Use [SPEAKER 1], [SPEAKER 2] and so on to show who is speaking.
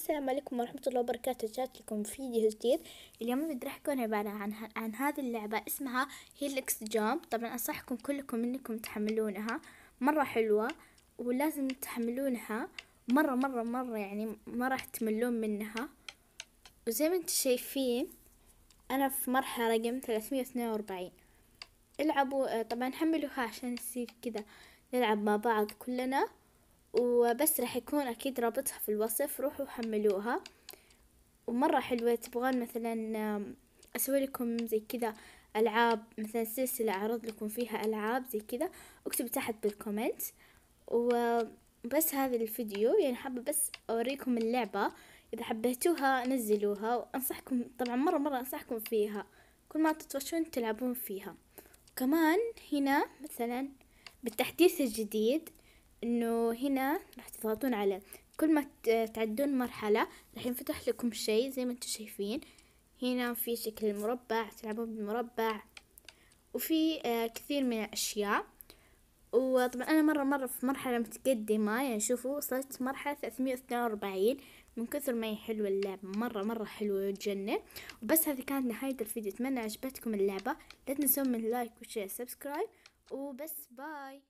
[SPEAKER 1] السلام عليكم ورحمة الله وبركاته جات لكم فيديو جديد اليوم بدي أحكيكم عبارة عن ه... عن هذه اللعبة اسمها هيلكس جامب طبعا أنصحكم كلكم إنكم تحملونها مرة حلوة ولازم تحملونها مرة مرة مرة يعني ما راح تملون منها وزي ما انتم شايفين أنا في مرحلة رقم ثلاثمية وأربعين العبوا طبعا حملوها عشان يصير كذا نلعب مع بعض كلنا وبس راح يكون أكيد رابطها في الوصف روحوا حملوها ومرة حلوة تبغون مثلا أسوي لكم زي كذا ألعاب مثلا سلسلة أعرض لكم فيها ألعاب زي كذا اكتبوا تحت بالكومنت وبس هذا الفيديو يعني حابة بس أوريكم اللعبة إذا حبيتوها نزلوها وأنصحكم طبعا مرة مرة أنصحكم فيها كل ما تتوشون تلعبون فيها كمان هنا مثلا بالتحديث الجديد انه هنا راح تضغطون على كل ما تعدون مرحلة راح ينفتح لكم شيء زي ما انتم شايفين هنا في شكل المربع تلعبون بالمربع وفي آه كثير من الاشياء وطبعا انا مرة مرة في مرحلة متقدمة يعني شوفوا وصلت مرحلة ثلاثمية واربعين من كثر ما هي حلوة اللعبة مرة مرة حلوة وتجنن وبس هذه كانت نهاية الفيديو اتمنى عجبتكم اللعبة لا تنسون من لايك وشير سبسكرايب وبس باي